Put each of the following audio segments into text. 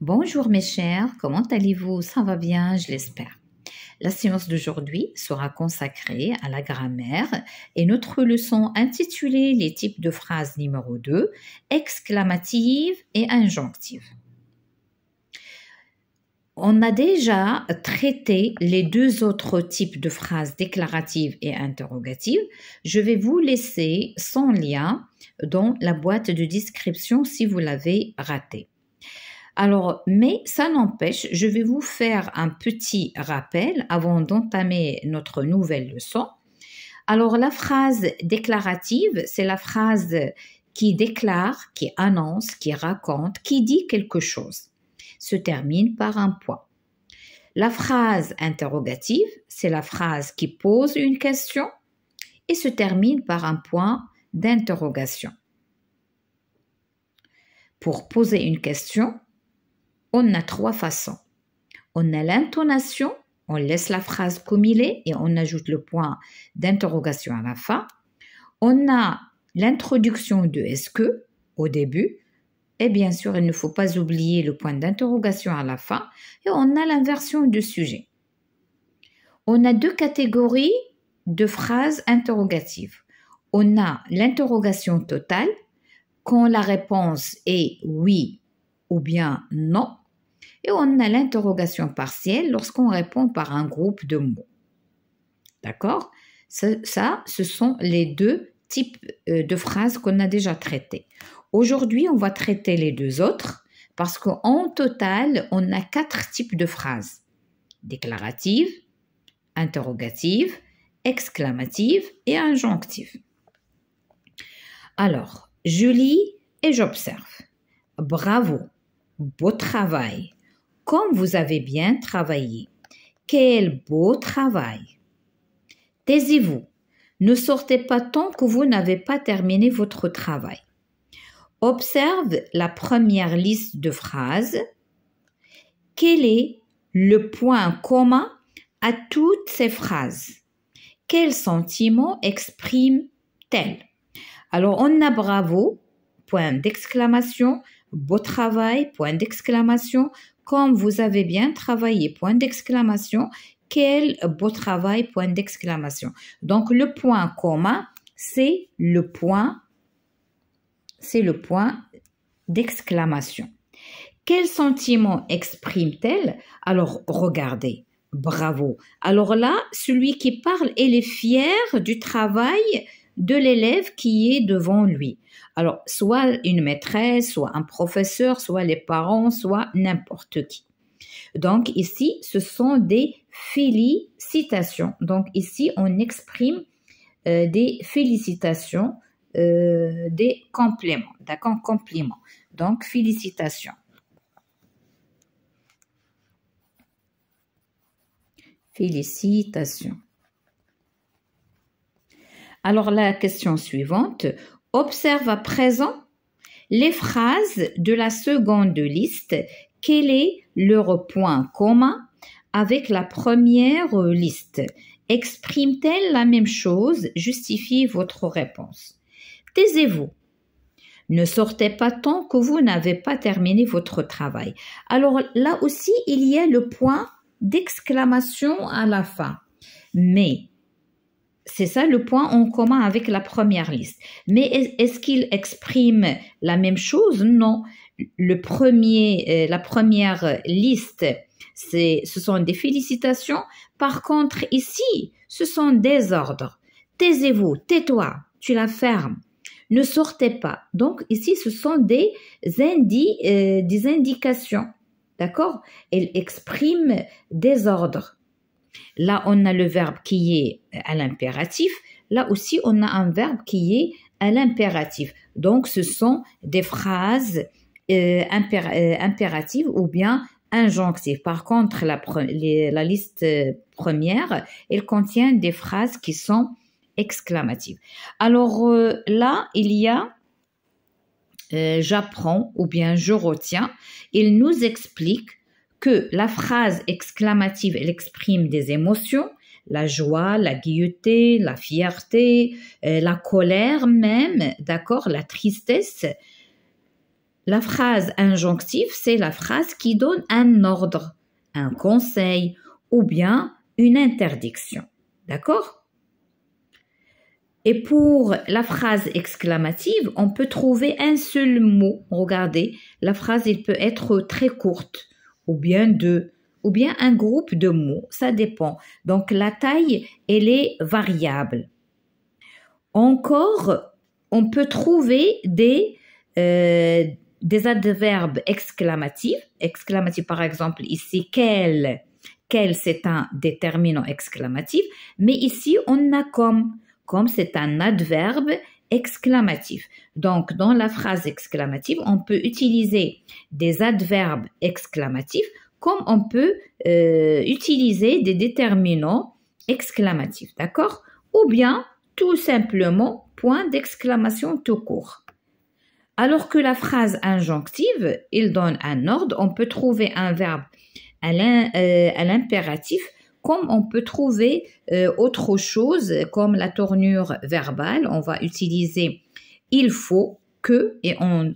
Bonjour mes chers, comment allez-vous Ça va bien, je l'espère. La séance d'aujourd'hui sera consacrée à la grammaire et notre leçon intitulée Les types de phrases numéro 2, exclamatives et injonctives. On a déjà traité les deux autres types de phrases déclaratives et interrogatives. Je vais vous laisser son lien dans la boîte de description si vous l'avez raté. Alors, mais ça n'empêche, je vais vous faire un petit rappel avant d'entamer notre nouvelle leçon. Alors, la phrase déclarative, c'est la phrase qui déclare, qui annonce, qui raconte, qui dit quelque chose, se termine par un point. La phrase interrogative, c'est la phrase qui pose une question et se termine par un point d'interrogation. Pour poser une question, on a trois façons. On a l'intonation, on laisse la phrase comme il est et on ajoute le point d'interrogation à la fin. On a l'introduction de est-ce que au début. Et bien sûr, il ne faut pas oublier le point d'interrogation à la fin. Et on a l'inversion du sujet. On a deux catégories de phrases interrogatives. On a l'interrogation totale, quand la réponse est oui ou bien non et on a l'interrogation partielle lorsqu'on répond par un groupe de mots. D'accord ça, ce sont les deux types euh, de phrases qu'on a déjà traitées. Aujourd'hui, on va traiter les deux autres parce qu'en total, on a quatre types de phrases. Déclarative, interrogative, exclamative et injonctive. Alors, je lis et j'observe. Bravo, beau travail, comme vous avez bien travaillé. Quel beau travail. Taisez-vous. Ne sortez pas tant que vous n'avez pas terminé votre travail. Observe la première liste de phrases. Quel est le point commun à toutes ces phrases Quels sentiments expriment-elles Alors, on a bravo, point d'exclamation, beau travail, point d'exclamation, comme vous avez bien travaillé, point d'exclamation, quel beau travail, point d'exclamation. Donc le point commun, c'est le point, c'est le point d'exclamation. Quel sentiment exprime-t-elle Alors regardez, bravo. Alors là, celui qui parle, elle est fier du travail de l'élève qui est devant lui. Alors, soit une maîtresse, soit un professeur, soit les parents, soit n'importe qui. Donc ici, ce sont des félicitations. Donc ici, on exprime euh, des félicitations, euh, des compléments, d'accord Compliments. Donc félicitations. Félicitations. Alors la question suivante, observe à présent les phrases de la seconde liste. Quel est leur point commun avec la première liste Exprime-t-elle la même chose Justifiez votre réponse. Taisez-vous. Ne sortez pas tant que vous n'avez pas terminé votre travail. Alors là aussi, il y a le point d'exclamation à la fin. Mais c'est ça le point en commun avec la première liste. Mais est-ce qu'il exprime la même chose Non. Le premier, euh, la première liste, c'est, ce sont des félicitations. Par contre, ici, ce sont des ordres. Taisez-vous, tais-toi, tu la fermes. Ne sortez pas. Donc ici, ce sont des, indi, euh, des indications. D'accord Elle exprime des ordres. Là, on a le verbe qui est euh, à l'impératif. Là aussi, on a un verbe qui est à l'impératif. Donc, ce sont des phrases euh, euh, impératives ou bien injonctives. Par contre, la, liste première, elle contient des phrases qui sont exclamatives. Alors là, il y a j'apprends ou bien je retiens. Il nous explique que la phrase exclamative, elle exprime des émotions, la joie, la gaieté, la fierté, euh, la colère même, d'accord, la tristesse. La phrase injonctive, c'est la phrase qui donne un ordre, un conseil ou bien une interdiction. D'accord Et pour la phrase exclamative, on peut trouver un seul mot. Regardez, la phrase, elle peut être très courte ou bien deux ou bien un groupe de mots, ça dépend. Donc la taille, elle est variable. Encore, on peut trouver des, euh, des adverbes exclamatifs. Exclamatif, par exemple, ici, quel, quel, c'est un déterminant exclamatif. Mais ici, on a comme, comme c'est un adverbe exclamatif. Donc, dans la phrase exclamative, on peut utiliser des adverbes exclamatifs comme on peut euh, utiliser des déterminants exclamatifs, d'accord Ou bien tout simplement point d'exclamation tout court. Alors que la phrase injonctive, il donne un ordre, on peut trouver un verbe à euh, l'impératif comme on peut trouver euh, autre chose comme la tournure verbale. On va utiliser il faut que et on,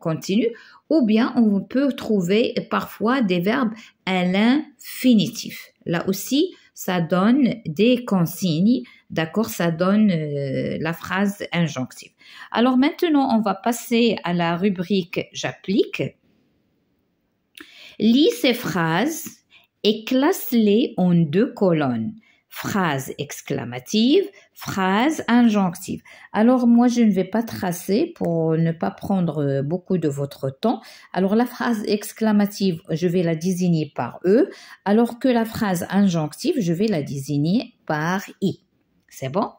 continue. Ou bien on peut trouver parfois des verbes à l'infinitif. Là aussi, ça donne des consignes, d'accord Ça donne euh, la phrase injonctive. Alors maintenant, on va passer à la rubrique J'applique. Lis ces phrases et classe-les en deux colonnes. Phrase exclamative, phrase injonctive. Alors moi, je ne vais pas tracer pour ne pas prendre euh, beaucoup de votre temps. Alors la phrase exclamative, je vais la désigner par E, alors que la phrase injonctive, je vais la désigner par I. C'est bon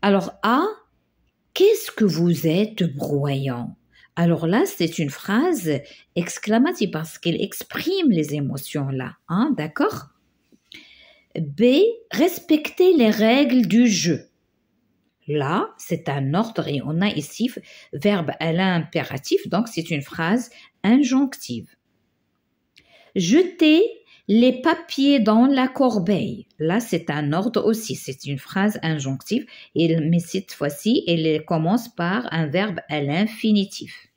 Alors A, qu'est-ce que vous êtes broyant alors là, c'est une phrase exclamative parce qu'elle exprime les émotions là, hein, d'accord B. Respecter les règles du jeu. Là, c'est un ordre et on a ici verbe à l'impératif, donc c'est une phrase injonctive. Jeter les papiers dans la corbeille. Là, c'est un ordre aussi, c'est une phrase injonctive, et, mais cette fois-ci, elle commence par un verbe à l'infinitif.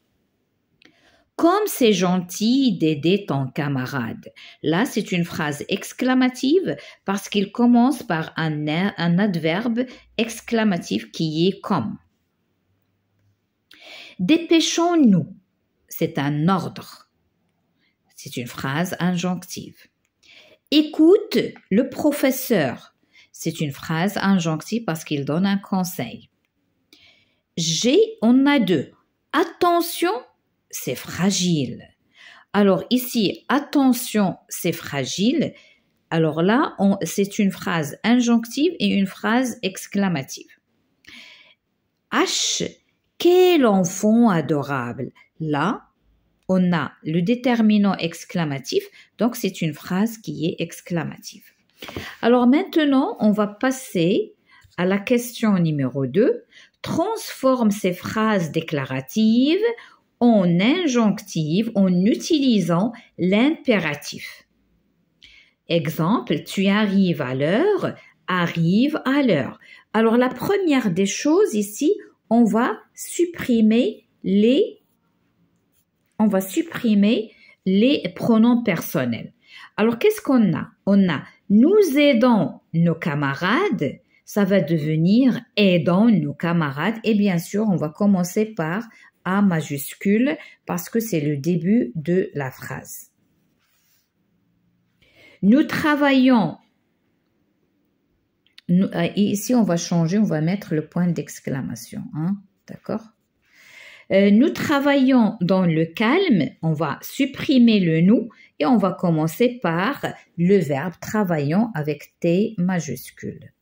Comme c'est gentil d'aider ton camarade. Là, c'est une phrase exclamative parce qu'il commence par un adverbe exclamatif qui est comme. Dépêchons-nous. C'est un ordre. C'est une phrase injonctive. Écoute le professeur. C'est une phrase injonctive parce qu'il donne un conseil. G, on a deux. Attention, c'est fragile. Alors ici, attention, c'est fragile. Alors là, c'est une phrase injonctive et une phrase exclamative. H, quel enfant adorable. Là, on a le déterminant exclamatif, donc c'est une phrase qui est exclamative. Alors maintenant, on va passer à la question numéro 2. Transforme ces phrases déclaratives en injonctives en utilisant l'impératif. Exemple, tu arrives à l'heure, arrive à l'heure. Alors la première des choses ici, on va supprimer les on va supprimer les pronoms personnels. Alors, qu'est-ce qu'on a On a nous aidons nos camarades, ça va devenir aidons nos camarades. Et bien sûr, on va commencer par A majuscule parce que c'est le début de la phrase. Nous travaillons. Euh, ici, on va changer, on va mettre le point d'exclamation. Hein, d'accord euh, nous travaillons dans le calme, on va supprimer le nous et on va commencer par le verbe travaillons avec T majuscule.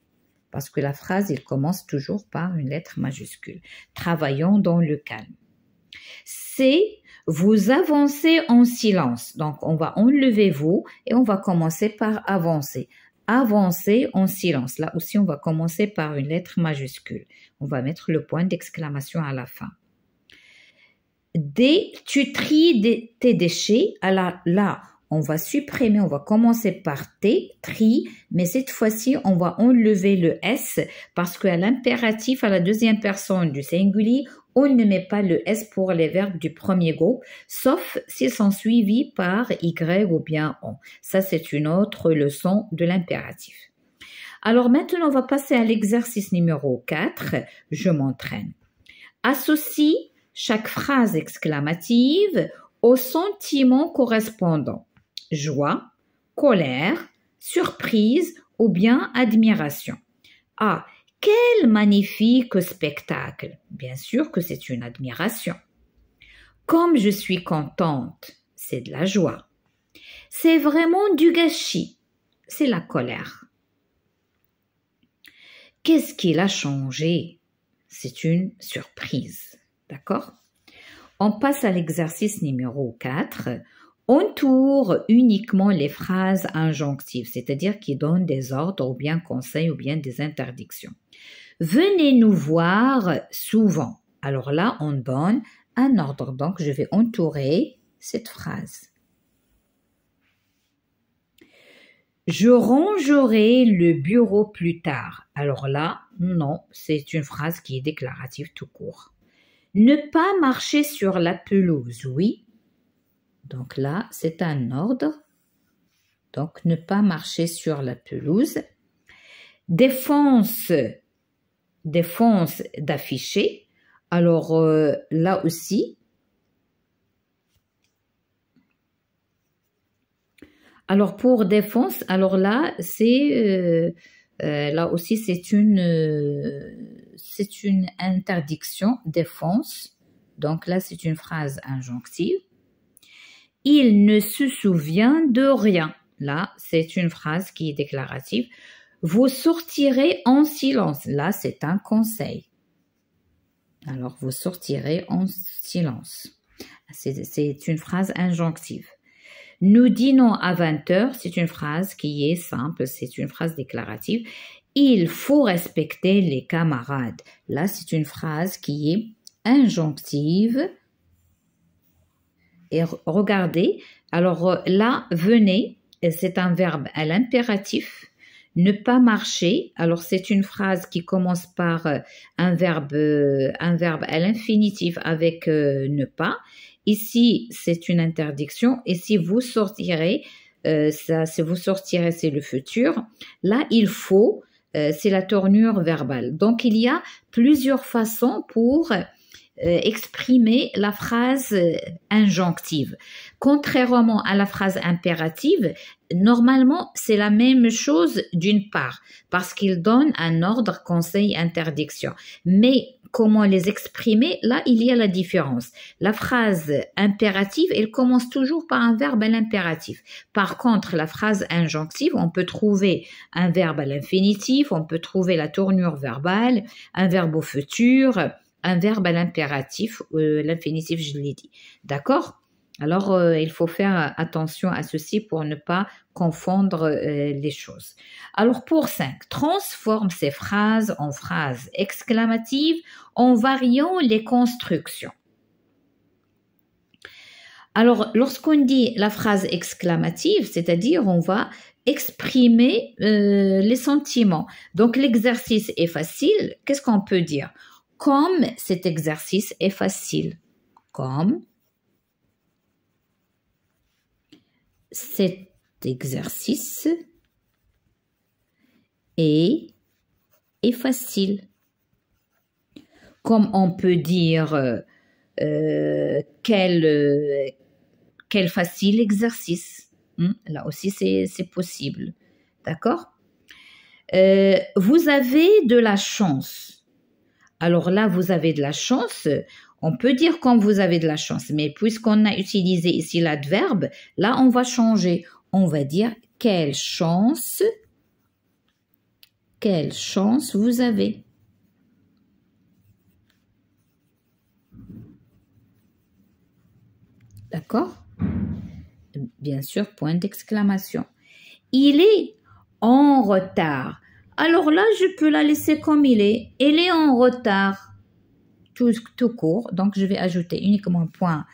Parce que la phrase, il commence toujours par une lettre majuscule. Travaillons dans le calme. C'est vous avancez en silence. Donc, on va enlever vous et on va commencer par avancer. Avancer en silence. Là aussi, on va commencer par une lettre majuscule. On va mettre le point d'exclamation à la fin. D, tu tries tes déchets, alors là, on va supprimer, on va commencer par T, tri, mais cette fois-ci, on va enlever le S parce qu'à l'impératif, à la deuxième personne du singulier, on ne met pas le S pour les verbes du premier groupe, sauf s'ils sont suivis par Y ou bien on. Ça, c'est une autre leçon de l'impératif. Alors maintenant, on va passer à l'exercice numéro 4. Je m'entraîne. Associe chaque phrase exclamative au sentiment correspondant joie, colère, surprise ou bien admiration. Ah, quel magnifique spectacle Bien sûr que c'est une admiration. Comme je suis contente, c'est de la joie. C'est vraiment du gâchis, c'est la colère. Qu'est-ce qu'il a changé C'est une surprise. D'accord On passe à l'exercice numéro 4. On tourne uniquement les phrases injonctives, c'est-à-dire qui donnent des ordres ou bien conseils ou bien des interdictions. Venez nous voir souvent. Alors là, on donne un ordre. Donc, je vais entourer cette phrase. Je rangerai le bureau plus tard. Alors là, non, c'est une phrase qui est déclarative tout court. Ne pas marcher sur la pelouse, oui. Donc là, c'est un ordre. Donc ne pas marcher sur la pelouse. Défense, défense d'afficher. Alors euh, là aussi, alors pour défense, alors là, c'est euh, euh, là aussi c'est une c'est une interdiction défense. Donc là, c'est une phrase injonctive. Il ne se souvient de rien. Là, c'est une phrase qui est déclarative. Vous sortirez en silence. Là, c'est un conseil. Alors, vous sortirez en silence. C'est une phrase injonctive. Nous dînons à 20 heures, c'est une phrase qui est simple, c'est une phrase déclarative. Il faut respecter les camarades. Là, c'est une phrase qui est injonctive. Et regardez, alors euh, là, venez, c'est un verbe à l'impératif. Ne pas marcher, alors c'est une phrase qui commence par euh, un verbe, euh, un verbe à l'infinitif avec ne pas. Ici, c'est une interdiction. Et si vous sortirez, ça, si vous sortirez, c'est le futur. Là, il faut, euh, c'est la tournure verbale. Donc il y a plusieurs façons pour euh, exprimer la phrase euh, injonctive. Contrairement à la phrase impérative, normalement c'est la même chose d'une part, parce qu'il donne un ordre, conseil, interdiction. Mais comment les exprimer, là, il y a la différence. La phrase impérative, elle commence toujours par un verbe à l'impératif. Par contre, la phrase injonctive, on peut trouver un verbe à l'infinitif, on peut trouver la tournure verbale, un verbe au futur, un verbe à l'impératif, euh, l'infinitif, je l'ai dit. D'accord alors, euh, il faut faire euh, attention à ceci pour ne pas confondre euh, les choses. Alors, pour 5, transforme ces phrases en phrases exclamatives en variant les constructions. Alors, lorsqu'on dit la phrase exclamative, c'est-à-dire on va exprimer les sentiments. Donc, l'exercice est facile. Qu'est-ce qu'on peut dire Comme cet exercice est facile. Comme cet exercice est, facile. Comme on peut dire euh, euh, euh, quel, facile exercice. Hmm, là aussi, c'est possible. D'accord Vous avez de la chance. Alors là, vous avez de la chance. On peut dire quand vous avez de la chance, mais puisqu'on a utilisé ici l'adverbe, là on va changer. On va dire quelle chance, quelle chance vous avez. D'accord Bien sûr, point d'exclamation. Il est en retard. Alors là, je peux la laisser comme il est. Elle est en retard tout, court. Donc, je vais ajouter uniquement un point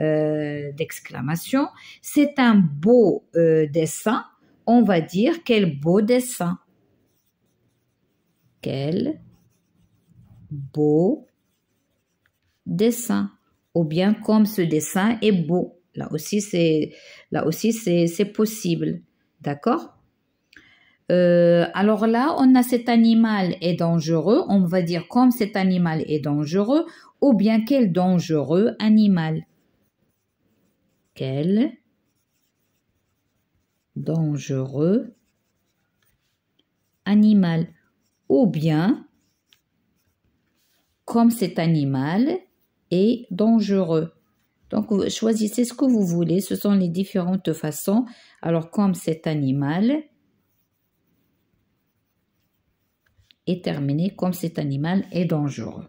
euh, d'exclamation. C'est un beau euh, dessin. On va dire quel beau dessin. Quel beau dessin. Ou bien comme ce dessin est beau. Là aussi, c'est, là aussi, c'est possible. D'accord euh, alors là, on a cet animal est dangereux, on va dire comme cet animal est dangereux, ou bien quel dangereux animal. Quel dangereux animal. Ou bien comme cet animal est dangereux. Donc, choisissez ce que vous voulez. Ce sont les différentes façons. Alors, comme cet animal terminé comme cet animal est dangereux.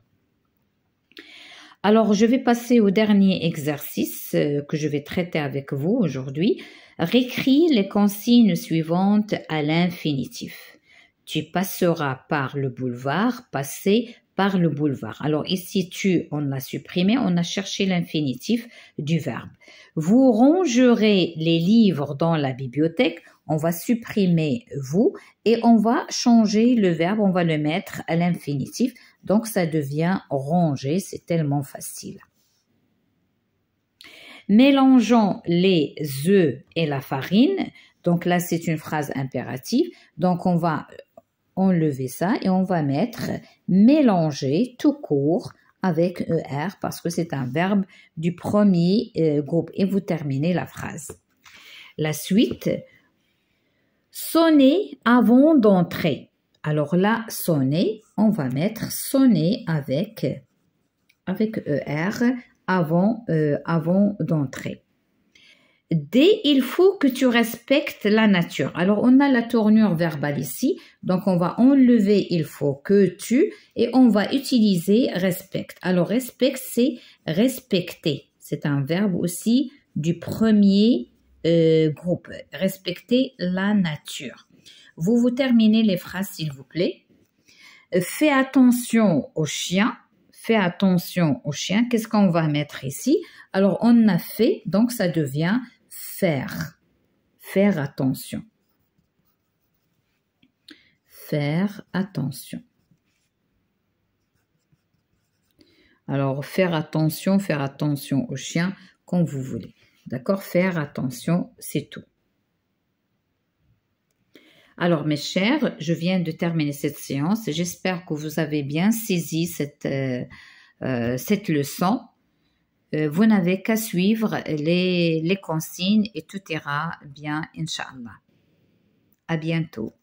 Alors, je vais passer au dernier exercice euh, que je vais traiter avec vous aujourd'hui. Récris les consignes suivantes à l'infinitif. Tu passeras par le boulevard, passer par le boulevard. Alors ici, tu, on l'a supprimé, on a cherché l'infinitif du verbe. Vous rongerez les livres dans la bibliothèque, on va supprimer vous et on va changer le verbe, on va le mettre à l'infinitif. Donc ça devient ranger, c'est tellement facile. Mélangeons les œufs et la farine. Donc là, c'est une phrase impérative. Donc on va enlever ça et on va mettre mélanger tout court avec ER parce que c'est un verbe du premier euh, groupe et vous terminez la phrase. La suite, Sonner avant d'entrer. Alors là, sonner, on va mettre sonner avec, avec ER avant, euh, avant d'entrer. D, il faut que tu respectes la nature. Alors, on a la tournure verbale ici. Donc, on va enlever il faut que tu et on va utiliser respect. Alors, respect, c'est respecter. C'est un verbe aussi du premier euh, groupe. Respectez la nature. Vous vous terminez les phrases, s'il vous plaît. Euh, fais attention au chien Fais attention au chien Qu'est-ce qu'on va mettre ici Alors, on a fait, donc ça devient faire. Faire attention. Faire attention. Alors, faire attention, faire attention au chien quand vous voulez. D'accord Faire attention, c'est tout. Alors mes chers, je viens de terminer cette séance. J'espère que vous avez bien saisi cette, euh, euh, cette leçon. Euh, vous n'avez qu'à suivre les, les consignes et tout ira bien, Inch'Allah. À bientôt.